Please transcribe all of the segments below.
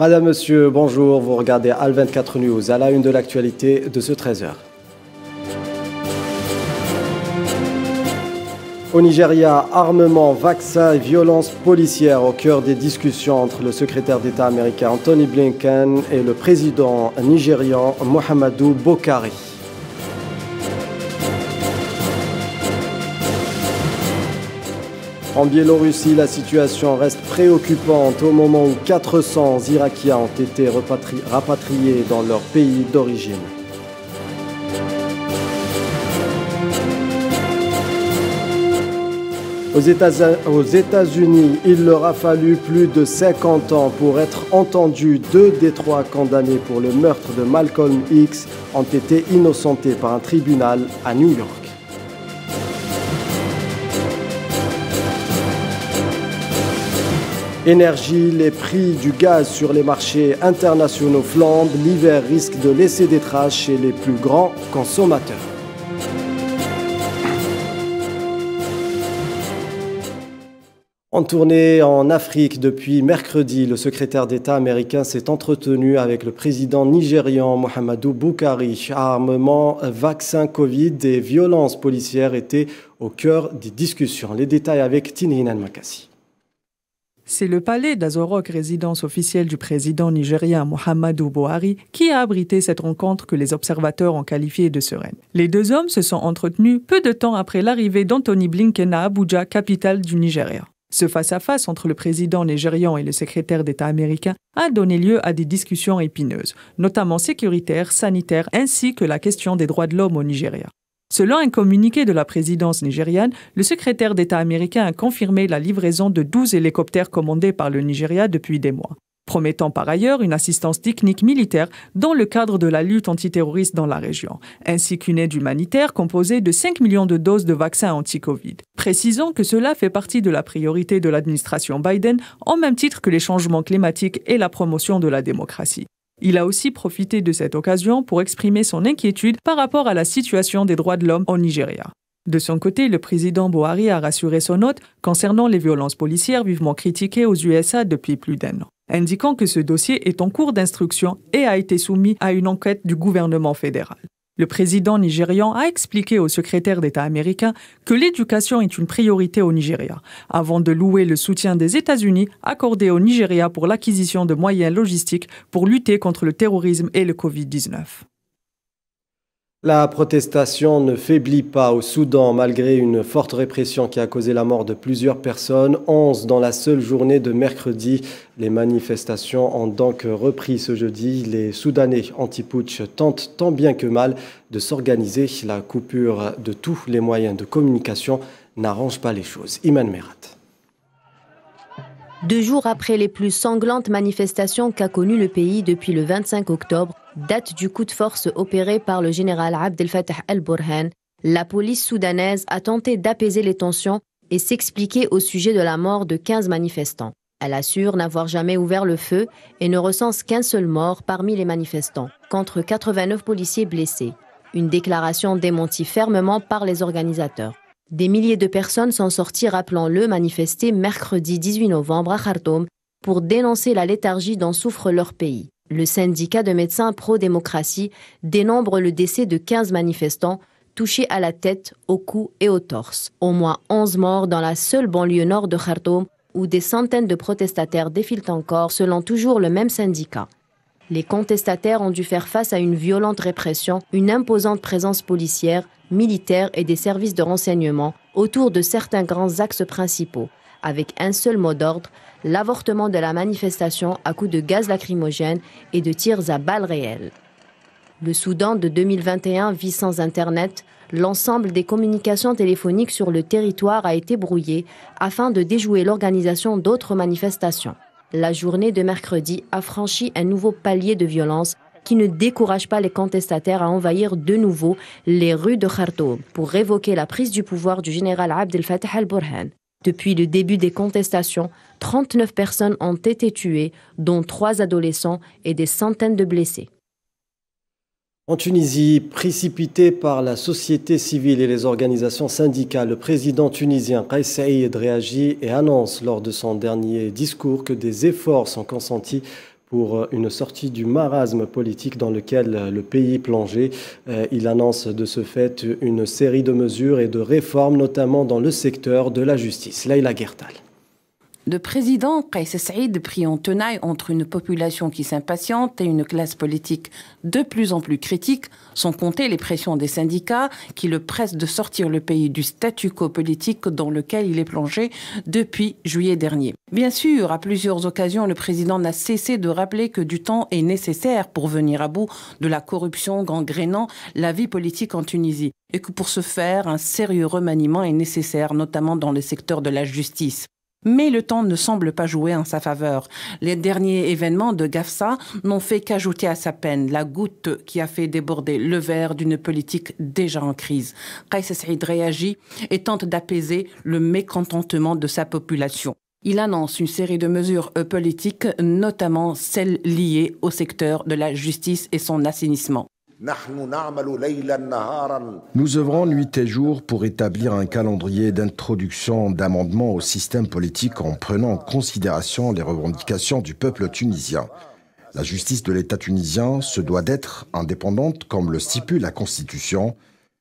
Madame, Monsieur, bonjour. Vous regardez Al24 News à la une de l'actualité de ce 13h. Au Nigeria, armement, vaccins et violences policières au cœur des discussions entre le secrétaire d'État américain Anthony Blinken et le président nigérian Mohamedou Bokari. En Biélorussie, la situation reste préoccupante au moment où 400 Irakiens ont été rapatriés dans leur pays d'origine. Aux États-Unis, il leur a fallu plus de 50 ans pour être entendus. Deux des trois condamnés pour le meurtre de Malcolm X ont été innocentés par un tribunal à New York. Énergie, les prix du gaz sur les marchés internationaux flambent, l'hiver risque de laisser des traces chez les plus grands consommateurs. En tournée en Afrique depuis mercredi, le secrétaire d'État américain s'est entretenu avec le président nigérian Mohamedou Boukari. Armement, vaccin Covid et violences policières étaient au cœur des discussions. Les détails avec hinan Makassi. C'est le palais d'Azorok, résidence officielle du président nigérien Mohamedou Buhari, qui a abrité cette rencontre que les observateurs ont qualifiée de sereine. Les deux hommes se sont entretenus peu de temps après l'arrivée d'Anthony Blinken à Abuja, capitale du Nigeria. Ce face-à-face -face entre le président nigérian et le secrétaire d'État américain a donné lieu à des discussions épineuses, notamment sécuritaires, sanitaires, ainsi que la question des droits de l'homme au Nigeria. Selon un communiqué de la présidence nigériane, le secrétaire d'État américain a confirmé la livraison de 12 hélicoptères commandés par le Nigeria depuis des mois, promettant par ailleurs une assistance technique militaire dans le cadre de la lutte antiterroriste dans la région, ainsi qu'une aide humanitaire composée de 5 millions de doses de vaccins anti-Covid. Précisons que cela fait partie de la priorité de l'administration Biden, en même titre que les changements climatiques et la promotion de la démocratie. Il a aussi profité de cette occasion pour exprimer son inquiétude par rapport à la situation des droits de l'homme au Nigeria. De son côté, le président Buhari a rassuré son hôte concernant les violences policières vivement critiquées aux USA depuis plus d'un an, indiquant que ce dossier est en cours d'instruction et a été soumis à une enquête du gouvernement fédéral. Le président nigérian a expliqué au secrétaire d'État américain que l'éducation est une priorité au Nigeria, avant de louer le soutien des États-Unis accordé au Nigeria pour l'acquisition de moyens logistiques pour lutter contre le terrorisme et le Covid-19. La protestation ne faiblit pas au Soudan malgré une forte répression qui a causé la mort de plusieurs personnes, 11 dans la seule journée de mercredi. Les manifestations ont donc repris ce jeudi. Les Soudanais anti-putsch tentent tant bien que mal de s'organiser. La coupure de tous les moyens de communication n'arrange pas les choses. Iman Merat deux jours après les plus sanglantes manifestations qu'a connues le pays depuis le 25 octobre, date du coup de force opéré par le général Abdel Fattah el-Burhan, la police soudanaise a tenté d'apaiser les tensions et s'expliquer au sujet de la mort de 15 manifestants. Elle assure n'avoir jamais ouvert le feu et ne recense qu'un seul mort parmi les manifestants, contre 89 policiers blessés. Une déclaration démentie fermement par les organisateurs. Des milliers de personnes sont sorties, rappelant le manifester mercredi 18 novembre à Khartoum pour dénoncer la léthargie dont souffre leur pays. Le syndicat de médecins pro-démocratie dénombre le décès de 15 manifestants touchés à la tête, au cou et au torse. Au moins 11 morts dans la seule banlieue nord de Khartoum où des centaines de protestataires défilent encore, selon toujours le même syndicat. Les contestataires ont dû faire face à une violente répression, une imposante présence policière, militaires et des services de renseignement autour de certains grands axes principaux, avec un seul mot d'ordre, l'avortement de la manifestation à coups de gaz lacrymogène et de tirs à balles réelles. Le Soudan de 2021 vit sans Internet. L'ensemble des communications téléphoniques sur le territoire a été brouillé afin de déjouer l'organisation d'autres manifestations. La journée de mercredi a franchi un nouveau palier de violence qui ne décourage pas les contestataires à envahir de nouveau les rues de Khartoum pour révoquer la prise du pouvoir du général Abdel Fattah al-Burhan. Depuis le début des contestations, 39 personnes ont été tuées, dont trois adolescents et des centaines de blessés. En Tunisie, précipité par la société civile et les organisations syndicales, le président tunisien Kais Saïd réagit et annonce lors de son dernier discours que des efforts sont consentis pour euh, une sortie du marasme politique dans lequel euh, le pays est plongé. Euh, il annonce de ce fait une série de mesures et de réformes, notamment dans le secteur de la justice. Laila Gertal. Le président Kais Saïd pris en tenaille entre une population qui s'impatiente et une classe politique de plus en plus critique, sans compter les pressions des syndicats qui le pressent de sortir le pays du statu quo politique dans lequel il est plongé depuis juillet dernier. Bien sûr, à plusieurs occasions, le président n'a cessé de rappeler que du temps est nécessaire pour venir à bout de la corruption gangrénant la vie politique en Tunisie et que pour ce faire, un sérieux remaniement est nécessaire, notamment dans le secteur de la justice. Mais le temps ne semble pas jouer en sa faveur. Les derniers événements de Gafsa n'ont fait qu'ajouter à sa peine la goutte qui a fait déborder le verre d'une politique déjà en crise. Qais Saïd réagit et tente d'apaiser le mécontentement de sa population. Il annonce une série de mesures politiques, notamment celles liées au secteur de la justice et son assainissement. Nous œuvrons nuit et jour pour établir un calendrier d'introduction d'amendements au système politique en prenant en considération les revendications du peuple tunisien. La justice de l'État tunisien se doit d'être indépendante comme le stipule la Constitution.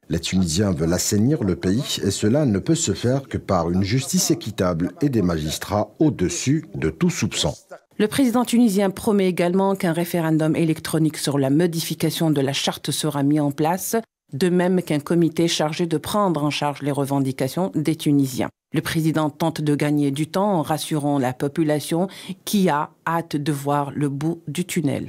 Les Tunisiens veulent assainir le pays et cela ne peut se faire que par une justice équitable et des magistrats au-dessus de tout soupçon. Le président tunisien promet également qu'un référendum électronique sur la modification de la charte sera mis en place, de même qu'un comité chargé de prendre en charge les revendications des Tunisiens. Le président tente de gagner du temps en rassurant la population qui a hâte de voir le bout du tunnel.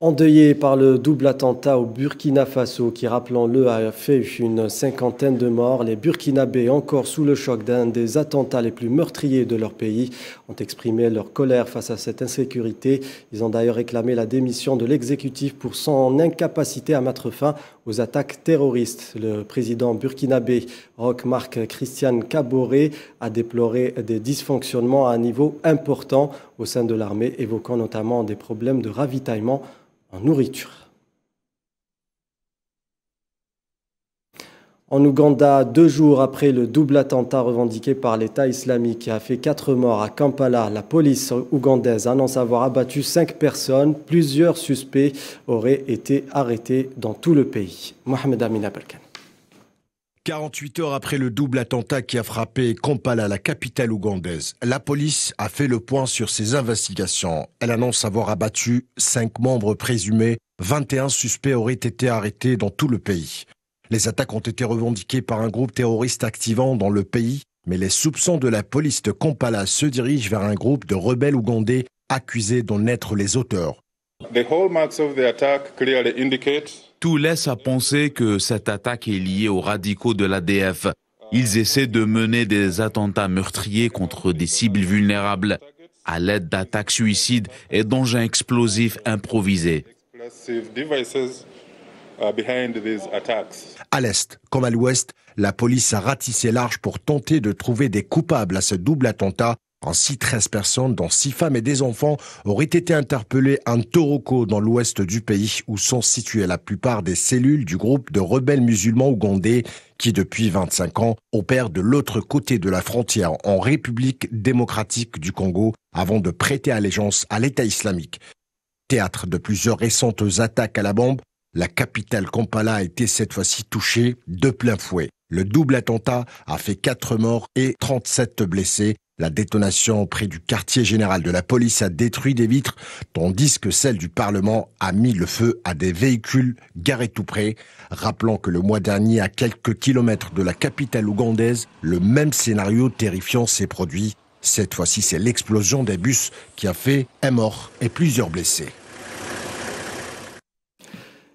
Endeuillé par le double attentat au Burkina Faso qui, rappelons-le, a fait une cinquantaine de morts, les Burkinabés, encore sous le choc d'un des attentats les plus meurtriers de leur pays, ont exprimé leur colère face à cette insécurité. Ils ont d'ailleurs réclamé la démission de l'exécutif pour son incapacité à mettre fin aux attaques terroristes. Le président burkinabé Roch Marc Christian Caboret a déploré des dysfonctionnements à un niveau important au sein de l'armée, évoquant notamment des problèmes de ravitaillement en nourriture. En Ouganda, deux jours après le double attentat revendiqué par l'État islamique qui a fait quatre morts à Kampala, la police ougandaise annonce avoir abattu cinq personnes. Plusieurs suspects auraient été arrêtés dans tout le pays. Mohamed Amin Balkan. 48 heures après le double attentat qui a frappé Kampala, la capitale ougandaise, la police a fait le point sur ses investigations. Elle annonce avoir abattu cinq membres présumés, 21 suspects auraient été arrêtés dans tout le pays. Les attaques ont été revendiquées par un groupe terroriste activant dans le pays, mais les soupçons de la police de Kampala se dirigent vers un groupe de rebelles ougandais accusés d'en être les auteurs. The hallmarks of the attack tout laisse à penser que cette attaque est liée aux radicaux de l'ADF. Ils essaient de mener des attentats meurtriers contre des cibles vulnérables à l'aide d'attaques suicides et d'engins explosifs improvisés. À l'Est, comme à l'Ouest, la police a ratissé large pour tenter de trouver des coupables à ce double attentat ainsi, 13 personnes, dont 6 femmes et des enfants, auraient été interpellées en Toroko, dans l'ouest du pays, où sont situées la plupart des cellules du groupe de rebelles musulmans ougandais qui, depuis 25 ans, opèrent de l'autre côté de la frontière, en République démocratique du Congo, avant de prêter allégeance à l'État islamique. Théâtre de plusieurs récentes attaques à la bombe, la capitale Kampala a été cette fois-ci touchée de plein fouet. Le double attentat a fait 4 morts et 37 blessés la détonation près du quartier général de la police a détruit des vitres, tandis que celle du Parlement a mis le feu à des véhicules garés tout près. Rappelant que le mois dernier, à quelques kilomètres de la capitale ougandaise, le même scénario terrifiant s'est produit. Cette fois-ci, c'est l'explosion des bus qui a fait un mort et plusieurs blessés.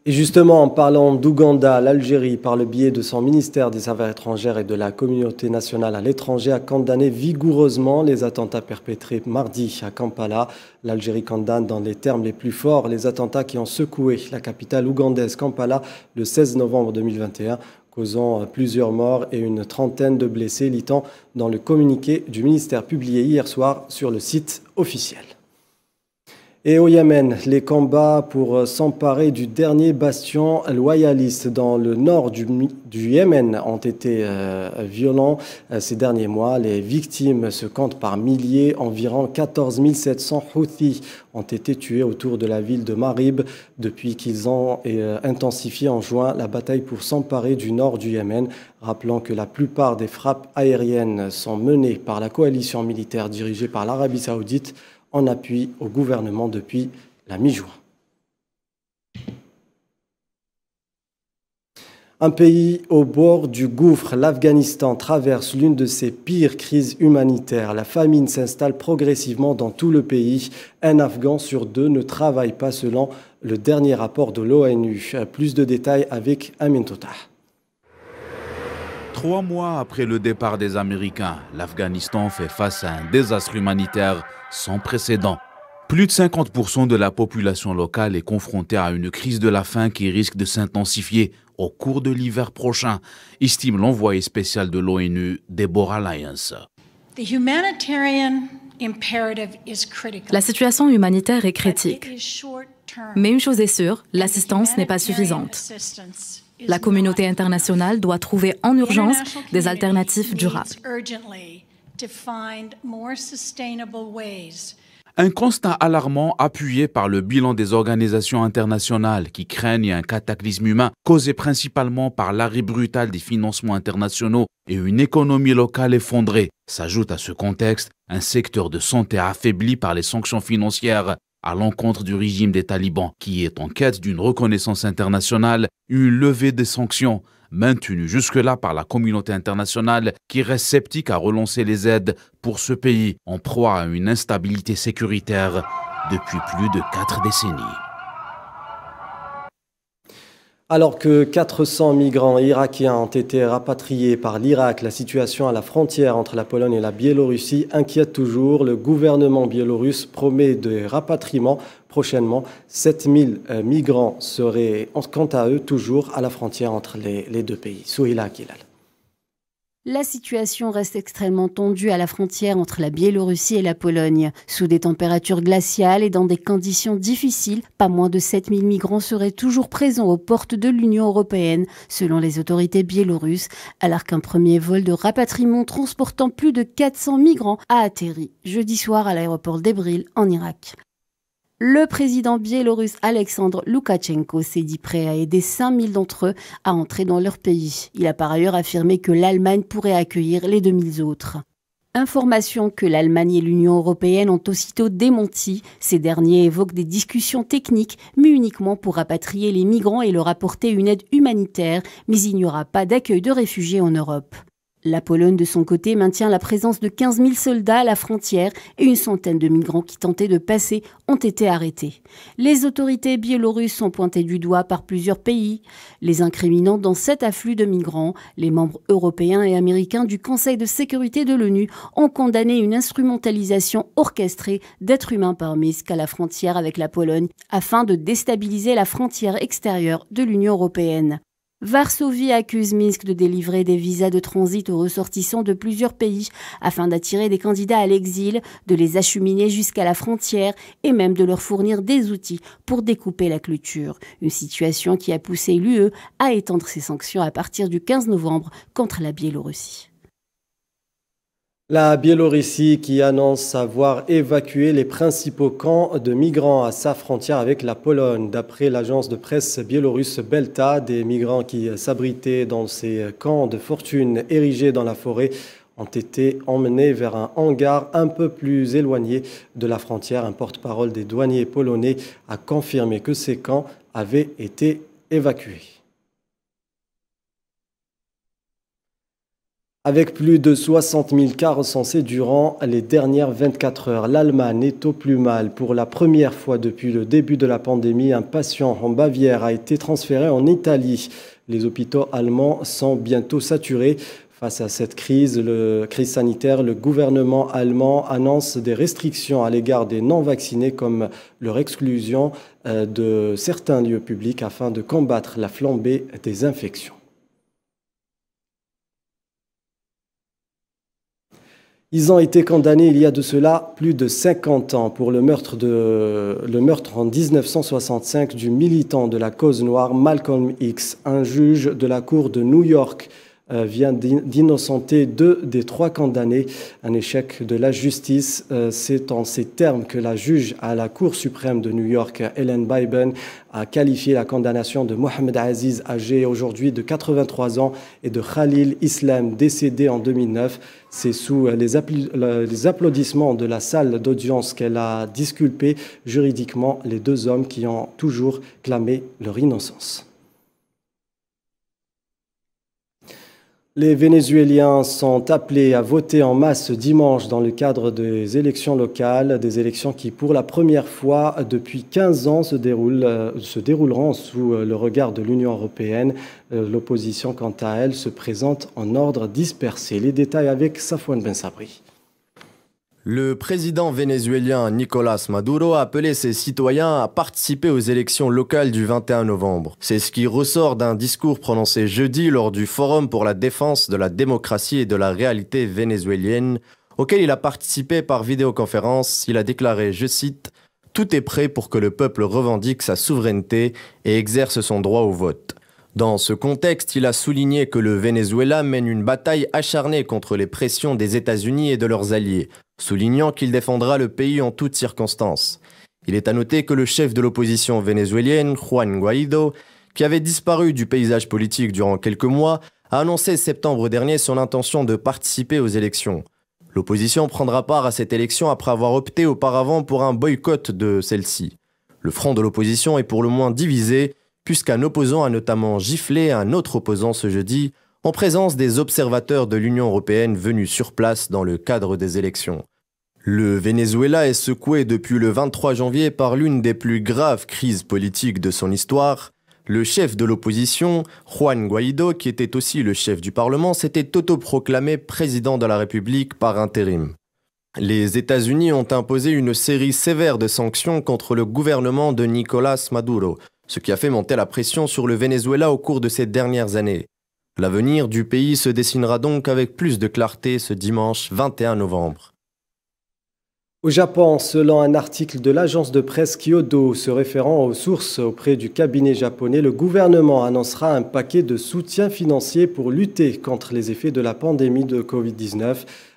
Et justement, en parlant d'Ouganda, l'Algérie, par le biais de son ministère des Affaires étrangères et de la communauté nationale à l'étranger, a condamné vigoureusement les attentats perpétrés mardi à Kampala. L'Algérie condamne dans les termes les plus forts les attentats qui ont secoué la capitale ougandaise Kampala le 16 novembre 2021, causant plusieurs morts et une trentaine de blessés, litant dans le communiqué du ministère publié hier soir sur le site officiel. Et au Yémen, les combats pour euh, s'emparer du dernier bastion loyaliste dans le nord du, Yémen ont été euh, violents euh, ces derniers mois. Les victimes se comptent par milliers. Environ 14 700 Houthis ont été tués autour de la ville de Marib depuis qu'ils ont intensifié en juin la bataille pour s'emparer du nord du Yémen. rappelant que la plupart des frappes aériennes sont menées par la coalition militaire dirigée par l'Arabie saoudite en appui au gouvernement depuis la mi-juin. Un pays au bord du gouffre, l'Afghanistan traverse l'une de ses pires crises humanitaires. La famine s'installe progressivement dans tout le pays. Un Afghan sur deux ne travaille pas selon le dernier rapport de l'ONU. Plus de détails avec Amin Totah. Trois mois après le départ des Américains, l'Afghanistan fait face à un désastre humanitaire sans précédent. Plus de 50% de la population locale est confrontée à une crise de la faim qui risque de s'intensifier au cours de l'hiver prochain, estime l'envoyé spécial de l'ONU, Deborah Lyons. La situation humanitaire est critique. Mais une chose est sûre, l'assistance n'est pas suffisante. La communauté internationale doit trouver en urgence des alternatives durables. Un constat alarmant appuyé par le bilan des organisations internationales qui craignent un cataclysme humain causé principalement par l'arrêt brutal des financements internationaux et une économie locale effondrée. S'ajoute à ce contexte un secteur de santé affaibli par les sanctions financières à l'encontre du régime des talibans, qui est en quête d'une reconnaissance internationale, une levée des sanctions, maintenues jusque-là par la communauté internationale qui reste sceptique à relancer les aides pour ce pays en proie à une instabilité sécuritaire depuis plus de quatre décennies. Alors que 400 migrants irakiens ont été rapatriés par l'Irak, la situation à la frontière entre la Pologne et la Biélorussie inquiète toujours. Le gouvernement biélorusse promet de rapatriements prochainement. 7000 euh, migrants seraient, quant à eux, toujours à la frontière entre les, deux pays. La situation reste extrêmement tendue à la frontière entre la Biélorussie et la Pologne. Sous des températures glaciales et dans des conditions difficiles, pas moins de 7000 migrants seraient toujours présents aux portes de l'Union européenne, selon les autorités biélorusses, alors qu'un premier vol de rapatriement transportant plus de 400 migrants a atterri jeudi soir à l'aéroport d'Ebril en Irak. Le président biélorusse Alexandre Loukachenko s'est dit prêt à aider 5000 d'entre eux à entrer dans leur pays. Il a par ailleurs affirmé que l'Allemagne pourrait accueillir les 2000 autres. Information que l'Allemagne et l'Union européenne ont aussitôt démentie. Ces derniers évoquent des discussions techniques, mais uniquement pour rapatrier les migrants et leur apporter une aide humanitaire, mais il n'y aura pas d'accueil de réfugiés en Europe. La Pologne, de son côté, maintient la présence de 15 000 soldats à la frontière et une centaine de migrants qui tentaient de passer ont été arrêtés. Les autorités biélorusses sont pointées du doigt par plusieurs pays, les incriminants dans cet afflux de migrants. Les membres européens et américains du Conseil de sécurité de l'ONU ont condamné une instrumentalisation orchestrée d'êtres humains par Minsk à la frontière avec la Pologne afin de déstabiliser la frontière extérieure de l'Union européenne. Varsovie accuse Minsk de délivrer des visas de transit aux ressortissants de plusieurs pays afin d'attirer des candidats à l'exil, de les acheminer jusqu'à la frontière et même de leur fournir des outils pour découper la clôture. Une situation qui a poussé l'UE à étendre ses sanctions à partir du 15 novembre contre la Biélorussie. La Biélorussie qui annonce avoir évacué les principaux camps de migrants à sa frontière avec la Pologne. D'après l'agence de presse biélorusse Belta, des migrants qui s'abritaient dans ces camps de fortune érigés dans la forêt ont été emmenés vers un hangar un peu plus éloigné de la frontière. Un porte-parole des douaniers polonais a confirmé que ces camps avaient été évacués. avec plus de 60 000 cas recensés durant les dernières 24 heures. L'Allemagne est au plus mal. Pour la première fois depuis le début de la pandémie, un patient en Bavière a été transféré en Italie. Les hôpitaux allemands sont bientôt saturés. Face à cette crise, le, crise sanitaire, le gouvernement allemand annonce des restrictions à l'égard des non-vaccinés comme leur exclusion euh, de certains lieux publics afin de combattre la flambée des infections. Ils ont été condamnés il y a de cela plus de 50 ans pour le meurtre, le meurtre en 1965 du militant de la cause noire Malcolm X, un juge de la Cour de New York euh, vient d'innocenter deux des trois condamnés. Un échec de la justice. Euh, c'est en ces termes que la juge à la Cour suprême de New York, Ellen Byben, a qualifié la condamnation de Mohamed Aziz, âgé aujourd'hui de 83 ans, et de Khalil Islam, décédé en 2009. C'est sous euh, les, applaudissements de la salle d'audience qu'elle a disculpé juridiquement les deux hommes qui ont toujours clamé leur innocence. Les Vénézuéliens sont appelés à voter en masse dimanche dans le cadre des élections locales, des élections qui pour la première fois depuis 15 ans se, déroulent, euh, se dérouleront sous euh, le regard de l'Union européenne. Euh, l'opposition quant à elle se présente en ordre dispersé. Les détails avec Safouane Ben Sabri. Le président vénézuélien Nicolas Maduro a appelé ses citoyens à participer aux élections locales du 21 novembre. C'est ce qui ressort d'un discours prononcé jeudi lors du Forum pour la défense de la démocratie et de la réalité vénézuélienne, auquel il a participé par vidéoconférence. Il a déclaré, je cite, Tout est prêt pour que le peuple revendique sa souveraineté et exerce son droit au vote. Dans ce contexte, il a souligné que le Venezuela mène une bataille acharnée contre les pressions des États-Unis et de leurs alliés soulignant qu'il défendra le pays en toutes circonstances. Il est à noter que le chef de l'opposition vénézuélienne, Juan Guaido, qui avait disparu du paysage politique durant quelques mois, a annoncé septembre dernier son intention de participer aux élections. L'opposition prendra part à cette élection après avoir opté auparavant pour un boycott de celle-ci. Le front de l'opposition est pour le moins divisé, puisqu'un opposant a notamment giflé un autre opposant ce jeudi, en présence des observateurs de l'Union européenne venus sur place dans le cadre des élections. Le Venezuela est secoué depuis le 23 janvier par l'une des plus graves crises politiques de son histoire. Le chef de l'opposition, Juan Guaido, qui était aussi le chef du Parlement, s'était autoproclamé président de la République par intérim. Les États-Unis ont imposé une série sévère de sanctions contre le gouvernement de Nicolas Maduro, ce qui a fait monter la pression sur le Venezuela au cours de ces dernières années. L'avenir du pays se dessinera donc avec plus de clarté ce dimanche 21 novembre. Au Japon, selon un article de l'agence de presse Kyodo se référant aux sources auprès du cabinet japonais, le gouvernement annoncera un paquet de soutien financier pour lutter contre les effets de la pandémie de Covid-19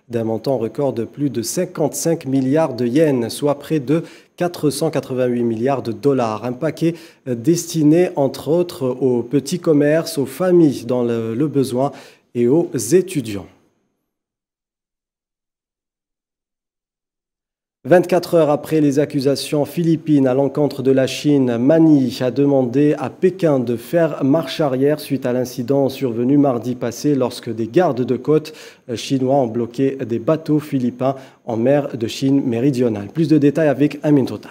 d'un montant record de plus de 55 milliards de yens, soit près de 488 milliards de dollars. Un paquet destiné entre autres aux petits commerces, aux familles dans le besoin et aux étudiants. 24 heures après les accusations philippines à l'encontre de la Chine, Mani a demandé à Pékin de faire marche arrière suite à l'incident survenu mardi passé lorsque des gardes de côte chinois ont bloqué des bateaux philippins en mer de Chine méridionale. Plus de détails avec Amin Tota.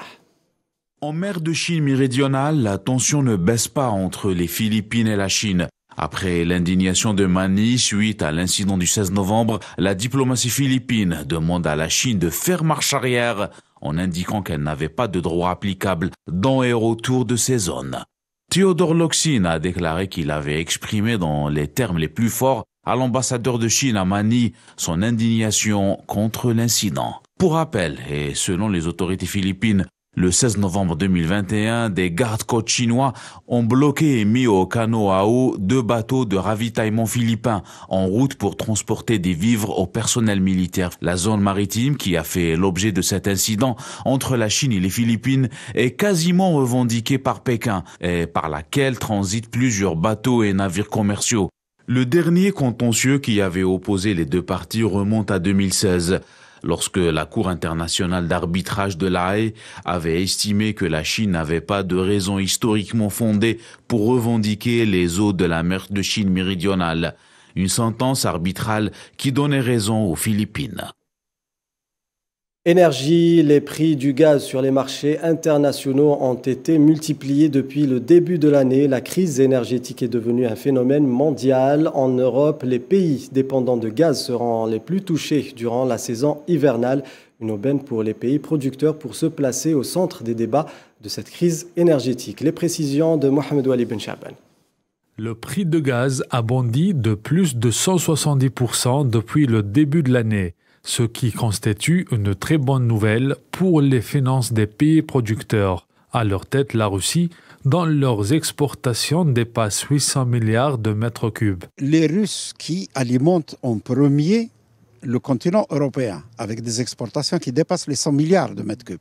En mer de Chine méridionale, la tension ne baisse pas entre les Philippines et la Chine. Après l'indignation de Mani suite à l'incident du 16 novembre, la diplomatie philippine demande à la Chine de faire marche arrière en indiquant qu'elle n'avait pas de droit applicable dans et autour de ces zones. Theodore Loxin a déclaré qu'il avait exprimé dans les termes les plus forts à l'ambassadeur de Chine à Mani son indignation contre l'incident. Pour rappel, et selon les autorités philippines, le 16 novembre 2021, des gardes-côtes chinois ont bloqué et mis au canot à eau deux bateaux de ravitaillement philippins en route pour transporter des vivres au personnel militaire. La zone maritime qui a fait l'objet de cet incident entre la Chine et les Philippines est quasiment revendiquée par Pékin et par laquelle transitent plusieurs bateaux et navires commerciaux. Le dernier contentieux qui avait opposé les deux parties remonte à 2016 lorsque la Cour internationale d'arbitrage de La Haye avait estimé que la Chine n'avait pas de raison historiquement fondée pour revendiquer les eaux de la mer de Chine méridionale, une sentence arbitrale qui donnait raison aux Philippines. Énergie, les prix du gaz sur les marchés internationaux ont été multipliés depuis le début de l'année. La crise énergétique est devenue un phénomène mondial. En Europe, les pays dépendants de gaz seront les plus touchés durant la saison hivernale. Une aubaine pour les pays producteurs pour se placer au centre des débats de cette crise énergétique. Les précisions de Mohamed Ali Ben Chaban. Le prix de gaz a bondi de plus de 170% depuis le début de l'année ce qui constitue une très bonne nouvelle pour les finances des pays producteurs. À leur tête, la Russie, dont leurs exportations dépassent 800 milliards de mètres cubes. Les Russes qui alimentent en premier le continent européen, avec des exportations qui dépassent les 100 milliards de mètres cubes.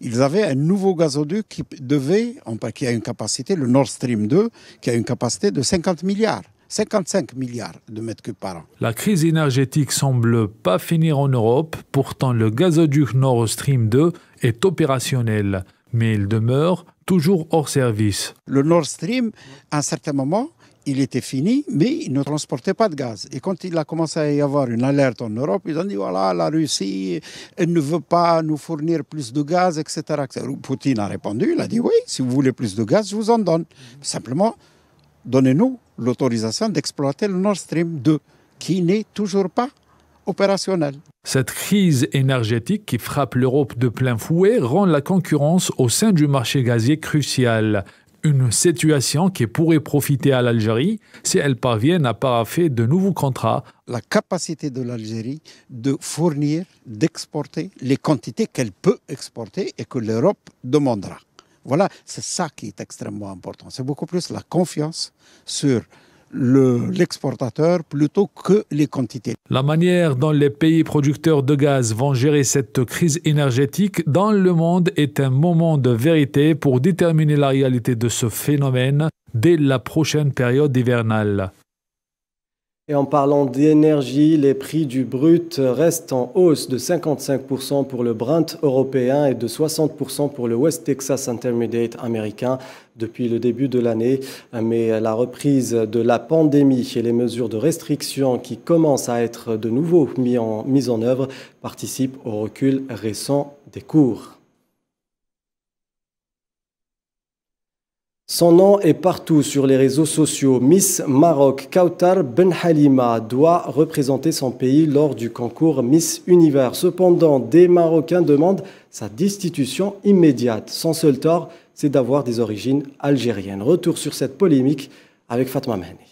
Ils avaient un nouveau gazoduc qui devait, qui a une capacité, le Nord Stream 2, qui a une capacité de 50 milliards. 55 milliards de mètres cubes par an. La crise énergétique semble pas finir en Europe, pourtant le gazoduc Nord Stream 2 est opérationnel, mais il demeure toujours hors service. Le Nord Stream, à un certain moment, il était fini, mais il ne transportait pas de gaz. Et quand il a commencé à y avoir une alerte en Europe, ils ont dit voilà, la Russie, elle ne veut pas nous fournir plus de gaz, etc. Poutine a répondu il a dit oui, si vous voulez plus de gaz, je vous en donne. Simplement, donnez-nous l'autorisation d'exploiter le Nord Stream 2, qui n'est toujours pas opérationnel. Cette crise énergétique qui frappe l'Europe de plein fouet rend la concurrence au sein du marché gazier cruciale. Une situation qui pourrait profiter à l'Algérie si elle parvient à paraffer de nouveaux contrats. La capacité de l'Algérie de fournir, d'exporter les quantités qu'elle peut exporter et que l'Europe demandera. Voilà, c'est ça qui est extrêmement important. C'est beaucoup plus la confiance sur l'exportateur plutôt que les quantités. La manière dont les pays producteurs de gaz vont gérer cette crise énergétique dans le monde est un moment de vérité pour déterminer la réalité de ce phénomène dès la prochaine période hivernale. Et en parlant d'énergie, les prix du brut restent en hausse de 55% pour le Brent européen et de 60% pour le West Texas Intermediate américain depuis le début de l'année. Mais la reprise de la pandémie et les mesures de restriction qui commencent à être de nouveau mises en, en œuvre participent au recul récent des cours. Son nom est partout sur les réseaux sociaux. Miss Maroc Kautar Ben doit représenter son pays lors du concours Miss Univers. Cependant, des Marocains demandent sa destitution immédiate. Son seul tort, c'est d'avoir des origines algériennes. Retour sur cette polémique avec Fatma Mahani.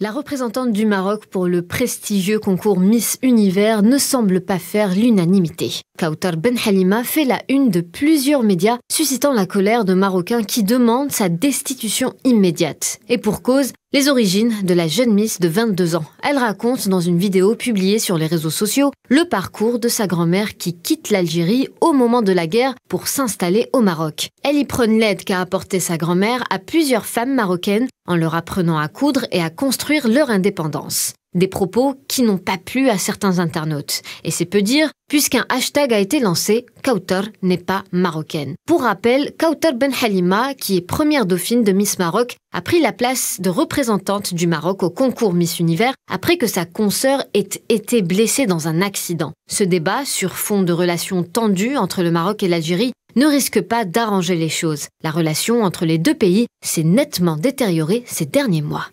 La représentante du Maroc pour le prestigieux concours Miss Univers ne semble pas faire l'unanimité. Kautar Ben Halima fait la une de plusieurs médias, suscitant la colère de Marocains qui demandent sa destitution immédiate. Et pour cause, les origines de la jeune Miss de 22 ans. Elle raconte dans une vidéo publiée sur les réseaux sociaux le parcours de sa grand-mère qui quitte l'Algérie au moment de la guerre pour s'installer au Maroc. Elle y prône l'aide qu'a apportée sa grand-mère à plusieurs femmes marocaines en leur apprenant à coudre et à construire leur indépendance des propos qui n'ont pas plu à certains internautes. Et c'est peu dire, puisqu'un hashtag a été lancé, Kauter n'est pas marocaine. Pour rappel, Kauter Ben Halima, qui est première dauphine de Miss Maroc, a pris la place de représentante du Maroc au concours Miss Univers après que sa consoeur ait été blessée dans un accident. Ce débat, sur fond de relations tendues entre le Maroc et l'Algérie, ne risque pas d'arranger les choses. La relation entre les deux pays s'est nettement détériorée ces derniers mois.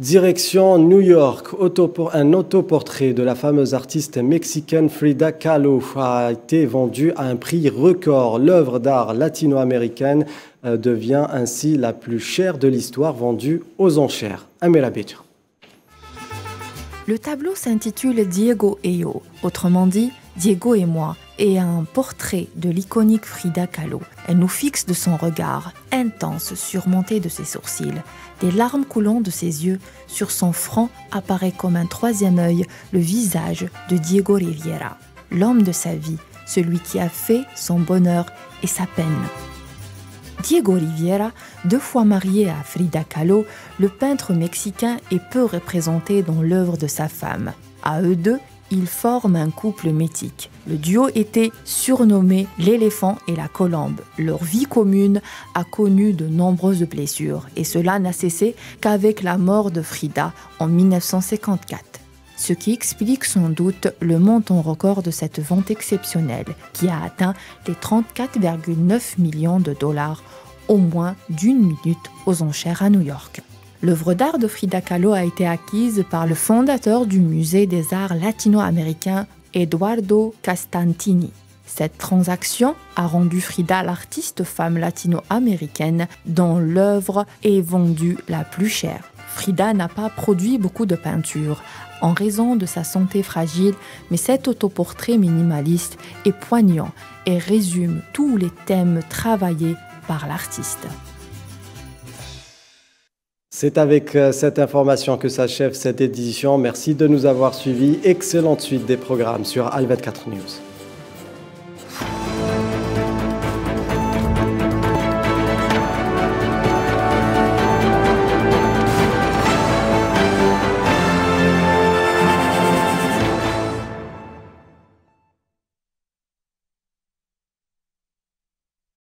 Direction New York, un autoportrait de la fameuse artiste mexicaine Frida Kahlo a été vendu à un prix record. L'œuvre d'art latino-américaine euh, devient ainsi la plus chère de l'histoire vendue aux enchères. Amela Le tableau s'intitule Diego et yo, autrement dit Diego et moi, et un portrait de l'iconique Frida Kahlo. Elle nous fixe de son regard intense surmonté de ses sourcils des larmes coulant de ses yeux, sur son front apparaît comme un troisième œil le visage de Diego Riviera, l'homme de sa vie, celui qui a fait son bonheur et sa peine. Diego Riviera, deux fois marié à Frida Kahlo, le peintre mexicain est peu représenté dans l'œuvre de sa femme. À eux deux, ils forment un couple mythique. Le duo était surnommé l'éléphant et la colombe. Leur vie commune a connu de nombreuses blessures et cela n'a cessé qu'avec la mort de Frida en 1954 ce qui explique sans doute le montant record de cette vente exceptionnelle qui a atteint les 34,9 millions de dollars au moins d'une minute aux enchères à New York. L'œuvre d'art de Frida Kahlo a été acquise par le fondateur du musée des arts latino-américains, Eduardo Castantini. Cette transaction a rendu Frida l'artiste femme latino-américaine dont l'œuvre est vendue la plus chère. Frida n'a pas produit beaucoup de peintures en raison de sa santé fragile, mais cet autoportrait minimaliste est poignant et résume tous les thèmes travaillés par l'artiste. C'est avec euh, cette information que s'achève cette édition. Merci de nous avoir suivis. Excellente suite des programmes sur albat 4 News.